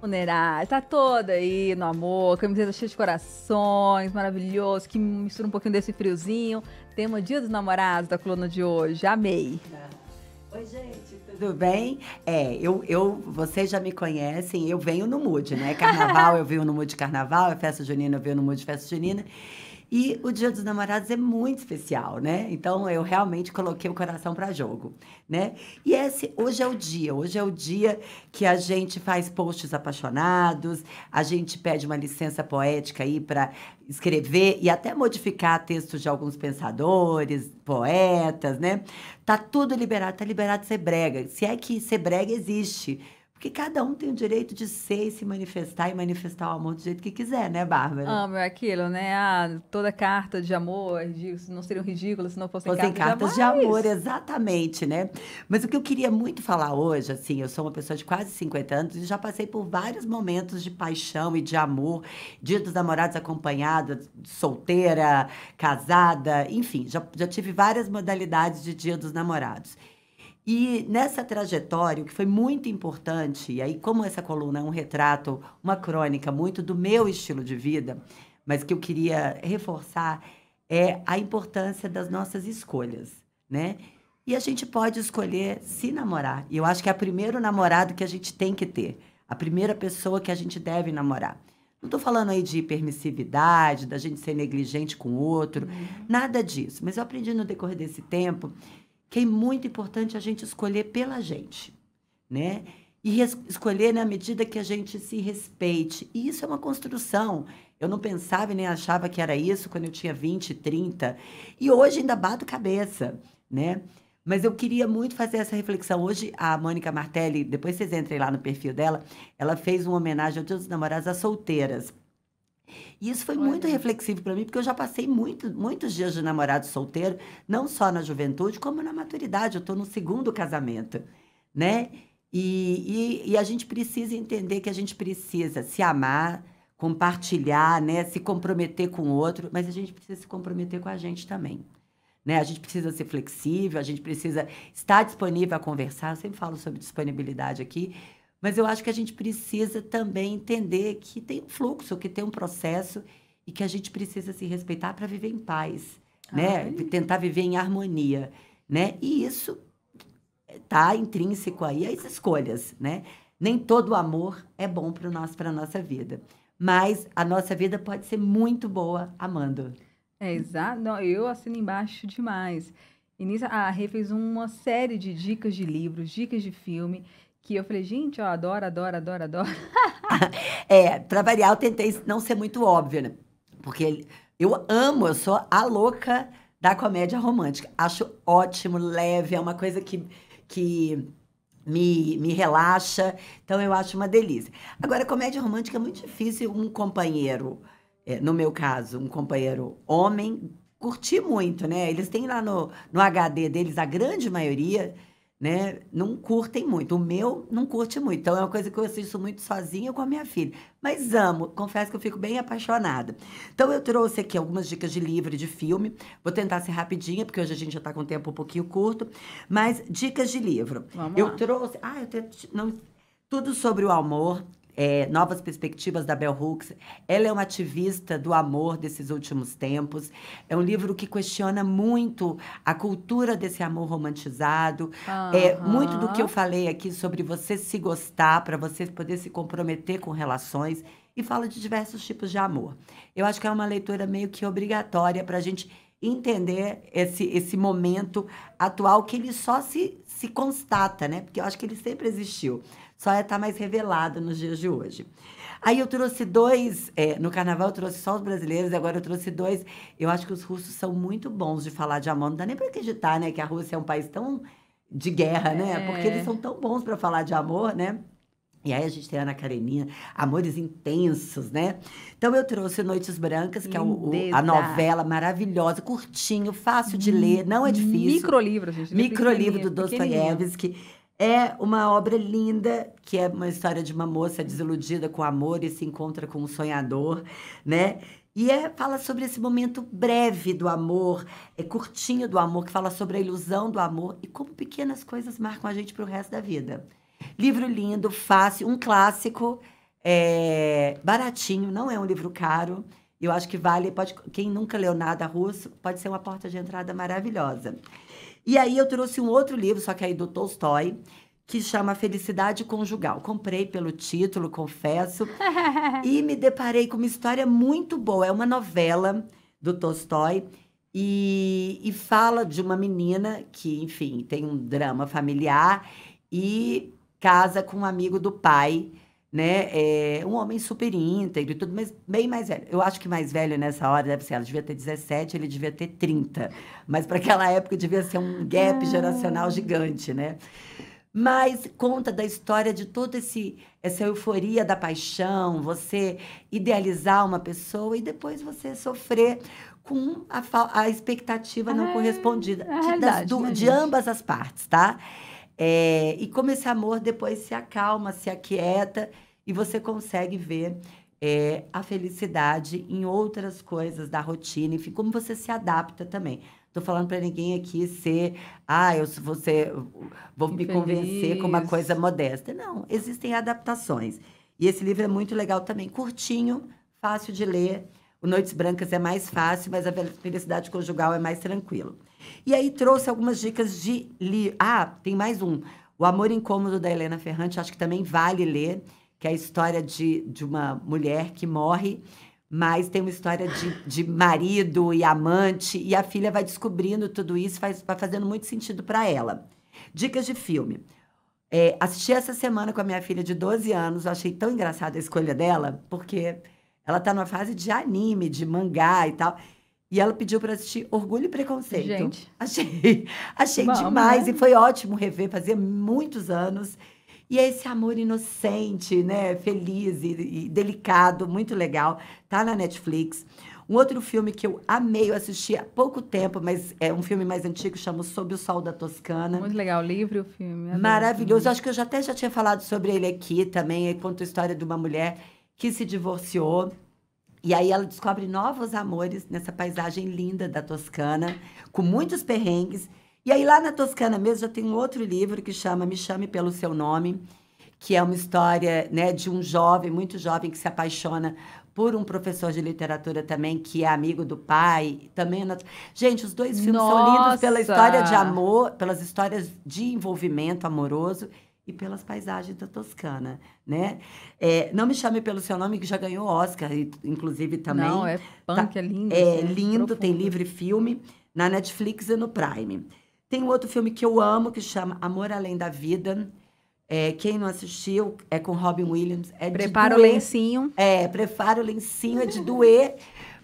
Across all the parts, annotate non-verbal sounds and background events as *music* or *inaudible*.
Funerária, tá toda aí no amor, camiseta cheia de corações, maravilhoso, que mistura um pouquinho desse friozinho. Tema Dia dos Namorados da coluna de hoje, amei. Tá. Oi, gente, tudo bem? É, eu, eu, vocês já me conhecem, eu venho no mood, né? Carnaval, eu venho no mood de carnaval, é festa junina, eu venho no mood de festa junina. E o Dia dos Namorados é muito especial, né? Então eu realmente coloquei o coração para jogo, né? E esse hoje é o dia, hoje é o dia que a gente faz posts apaixonados, a gente pede uma licença poética aí para escrever e até modificar textos de alguns pensadores, poetas, né? Tá tudo liberado, tá liberado ser brega, se é que ser Sebreg existe. Porque cada um tem o direito de ser e se manifestar e manifestar o amor do jeito que quiser, né, Bárbara? Amo ah, é aquilo, né? Ah, toda carta de amor não seriam ridículas se não fossem, fossem cartas, cartas de amor. Exatamente, né? Mas o que eu queria muito falar hoje, assim, eu sou uma pessoa de quase 50 anos e já passei por vários momentos de paixão e de amor, dia dos namorados acompanhada, solteira, casada, enfim, já, já tive várias modalidades de dia dos namorados. E nessa trajetória, o que foi muito importante, e aí, como essa coluna é um retrato, uma crônica muito do meu estilo de vida, mas que eu queria reforçar, é a importância das nossas escolhas, né? E a gente pode escolher se namorar. E eu acho que é o primeiro namorado que a gente tem que ter, a primeira pessoa que a gente deve namorar. Não estou falando aí de permissividade, da gente ser negligente com o outro, uhum. nada disso. Mas eu aprendi no decorrer desse tempo que é muito importante a gente escolher pela gente, né? E escolher na né, medida que a gente se respeite. E isso é uma construção. Eu não pensava e nem achava que era isso quando eu tinha 20, 30. E hoje ainda bato cabeça, né? Mas eu queria muito fazer essa reflexão. Hoje, a Mônica Martelli, depois vocês entrem lá no perfil dela, ela fez uma homenagem ao Dia dos Namorados às solteiras. E isso foi Olha. muito reflexivo para mim, porque eu já passei muito, muitos dias de namorado solteiro, não só na juventude, como na maturidade. Eu estou no segundo casamento, né? E, e, e, a gente precisa entender que a gente precisa se amar, compartilhar, né? Se comprometer com o outro, mas a gente precisa se comprometer com a gente também. Né? A gente precisa ser flexível, a gente precisa estar disponível a conversar. Eu sempre falo sobre disponibilidade aqui, mas eu acho que a gente precisa também entender que tem um fluxo, que tem um processo e que a gente precisa se respeitar para viver em paz, né? Tentar viver em harmonia, né? E isso tá intrínseco aí às escolhas, né? Nem todo amor é bom para nós para nossa vida, mas a nossa vida pode ser muito boa amando. É exato, eu assino embaixo demais. E nisso a Rê fez uma série de dicas de livros, dicas de filme que eu falei, gente, ó, adoro, adoro, adoro, adoro. *laughs* é, pra variar, eu tentei não ser muito óbvia, né? Porque eu amo, eu sou a louca da comédia romântica. Acho ótimo, leve, é uma coisa que, que me, me relaxa. Então, eu acho uma delícia. Agora, comédia romântica é muito difícil um companheiro, é, no meu caso, um companheiro homem, curtir muito, né? Eles têm lá no, no HD deles, a grande maioria né, não curtem muito. O meu não curte muito. Então é uma coisa que eu assisto muito sozinha com a minha filha. Mas amo, confesso que eu fico bem apaixonada. Então eu trouxe aqui algumas dicas de livro, de filme. Vou tentar ser rapidinha, porque hoje a gente já está com o tempo um pouquinho curto. Mas dicas de livro. Vamos eu lá. trouxe. Ah, eu tenho... não tudo sobre o amor, é, Novas Perspectivas da Bell Hooks. Ela é uma ativista do amor desses últimos tempos. É um livro que questiona muito a cultura desse amor romantizado. Uhum. É, muito do que eu falei aqui sobre você se gostar, para você poder se comprometer com relações. E fala de diversos tipos de amor. Eu acho que é uma leitura meio que obrigatória para a gente entender esse, esse momento atual que ele só se, se constata, né? Porque eu acho que ele sempre existiu só estar é tá mais revelado nos dias de hoje. Aí eu trouxe dois, é, no carnaval eu trouxe só os brasileiros, agora eu trouxe dois. Eu acho que os russos são muito bons de falar de amor, não dá nem para acreditar, né, que a Rússia é um país tão de guerra, né? é. né? Porque eles são tão bons para falar de amor, né? E aí a gente tem a Ana Karenina, Amores Intensos, né? Então eu trouxe Noites Brancas, que Lindeza. é o, o, a novela maravilhosa, curtinho, fácil de ler, não é difícil. Microlivro, gente. Microlivro do Dostoiévski é uma obra linda, que é uma história de uma moça desiludida com o amor e se encontra com um sonhador, né? E é, fala sobre esse momento breve do amor, é curtinho do amor, que fala sobre a ilusão do amor e como pequenas coisas marcam a gente para o resto da vida. Livro lindo, fácil, um clássico, é, baratinho, não é um livro caro. Eu acho que vale, pode, quem nunca leu nada russo, pode ser uma porta de entrada maravilhosa. E aí eu trouxe um outro livro, só que aí do Tolstói, que chama Felicidade Conjugal. Comprei pelo título, confesso, *laughs* e me deparei com uma história muito boa. É uma novela do Tolstói e, e fala de uma menina que, enfim, tem um drama familiar e casa com um amigo do pai né? É, um homem super íntegro e tudo, mas bem mais velho. Eu acho que mais velho nessa hora deve ser, ela devia ter 17, ele devia ter 30. Mas para aquela *laughs* época devia ser um gap ah. geracional gigante, né? Mas conta da história de toda esse essa euforia da paixão, você idealizar uma pessoa e depois você sofrer com a, a expectativa não é, correspondida é de, das, do, né, de ambas as partes, tá? É, e como esse amor depois se acalma, se aquieta e você consegue ver é, a felicidade em outras coisas da rotina, enfim, como você se adapta também. Tô falando para ninguém aqui ser, ah, eu se você vou me Feliz. convencer com uma coisa modesta. Não, existem adaptações. E esse livro é muito legal também, curtinho, fácil de ler. O Noites Brancas é mais fácil, mas a felicidade conjugal é mais tranquilo. E aí trouxe algumas dicas de li... Ah, tem mais um. O Amor Incômodo da Helena Ferrante, acho que também vale ler que é a história de, de uma mulher que morre, mas tem uma história de, de marido e amante, e a filha vai descobrindo tudo isso, faz, vai fazendo muito sentido para ela. Dicas de filme. É, assisti essa semana com a minha filha de 12 anos, eu achei tão engraçada a escolha dela, porque ela está numa fase de anime, de mangá e tal. E ela pediu para assistir Orgulho e Preconceito. Gente. Achei, *laughs* achei Bom, demais. Né? E foi ótimo rever, fazia muitos anos. E é esse amor inocente, né? Feliz e, e delicado, muito legal. Tá na Netflix. Um outro filme que eu amei, eu assisti há pouco tempo, mas é um filme mais antigo, chama Sob o Sol da Toscana. Muito legal, o livro e o filme. Adoro Maravilhoso. Filme. Acho que eu já até já tinha falado sobre ele aqui também. Ele conta a história de uma mulher que se divorciou. E aí ela descobre novos amores nessa paisagem linda da Toscana, com muitos perrengues. E aí, lá na Toscana mesmo, já tem um outro livro que chama Me Chame Pelo Seu Nome, que é uma história né, de um jovem, muito jovem, que se apaixona por um professor de literatura também, que é amigo do pai. também é Gente, os dois filmes Nossa! são lindos pela história de amor, pelas histórias de envolvimento amoroso e pelas paisagens da Toscana, né? É, não me chame pelo seu nome que já ganhou Oscar, inclusive também. Não, é punk, tá, é lindo. É, é lindo, profundo. tem livre filme na Netflix e no Prime. Tem um outro filme que eu amo que chama Amor Além da Vida. É, quem não assistiu é com Robin Williams. É prepara o lencinho. É, prepara o lencinho, é de doer.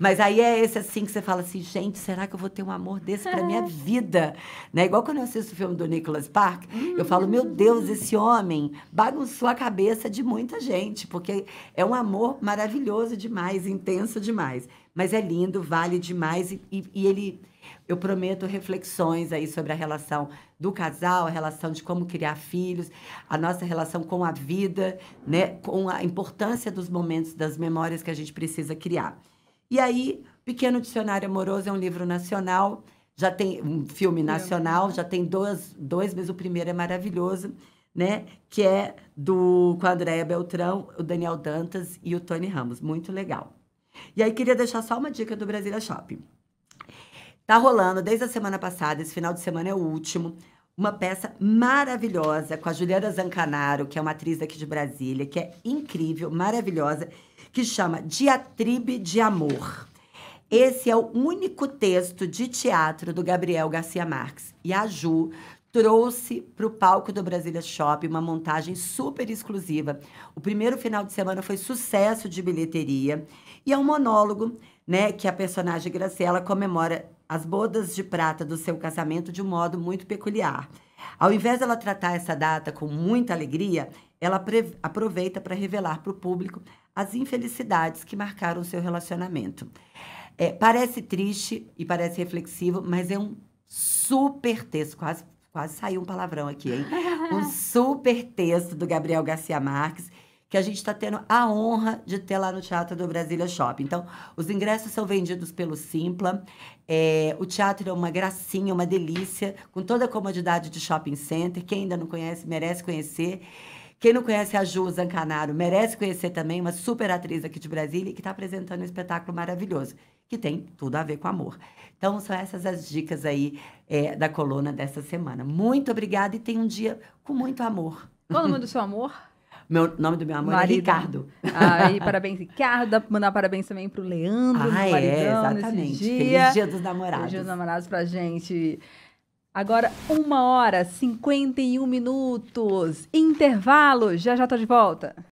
Mas aí é esse assim que você fala assim, gente, será que eu vou ter um amor desse pra minha é. vida? Né? Igual quando eu assisto o filme do Nicholas Park, hum. eu falo, meu uhum. Deus, esse homem bagunçou a cabeça de muita gente, porque é um amor maravilhoso demais, intenso demais. Mas é lindo, vale demais e, e, e ele eu prometo reflexões aí sobre a relação do casal, a relação de como criar filhos, a nossa relação com a vida, né, com a importância dos momentos, das memórias que a gente precisa criar. E aí, Pequeno Dicionário Amoroso é um livro nacional, já tem um filme nacional, já tem dois, dois mas o primeiro é maravilhoso, né? Que é do, com a Andréia Beltrão, o Daniel Dantas e o Tony Ramos. Muito legal. E aí, queria deixar só uma dica do Brasília Shopping. Tá rolando desde a semana passada, esse final de semana é o último, uma peça maravilhosa com a Juliana Zancanaro, que é uma atriz aqui de Brasília, que é incrível, maravilhosa, que chama Diatribe de Amor. Esse é o único texto de teatro do Gabriel Garcia Marques. E a Ju trouxe para o palco do Brasília Shopping uma montagem super exclusiva. O primeiro final de semana foi sucesso de bilheteria. E é um monólogo, né, que a personagem Graciela comemora as bodas de prata do seu casamento de um modo muito peculiar. Ao invés dela tratar essa data com muita alegria, ela aproveita para revelar para o público as infelicidades que marcaram o seu relacionamento. É, parece triste e parece reflexivo, mas é um super texto, quase, quase saiu um palavrão aqui, hein? *laughs* Um super texto do Gabriel Garcia Marques que a gente está tendo a honra de ter lá no Teatro do Brasília Shopping. Então, os ingressos são vendidos pelo Simpla. É, o teatro é uma gracinha, uma delícia, com toda a comodidade de shopping center. Quem ainda não conhece, merece conhecer. Quem não conhece a Ju Zancanaro merece conhecer também, uma super atriz aqui de Brasília que está apresentando um espetáculo maravilhoso, que tem tudo a ver com amor. Então, são essas as dicas aí é, da coluna dessa semana. Muito obrigada e tenha um dia com muito amor. Qual o nome do seu amor? *laughs* Meu nome do meu amor Marido. é Ricardo. Aí, *laughs* parabéns, Ricardo. Mandar parabéns também pro Leandro. Ah, é? maridão, é, exatamente. Dia. Feliz Dia dos Namorados. Feliz Dia dos Namorados pra gente. Agora, uma hora, e 51 minutos. Intervalo. Já já tô de volta.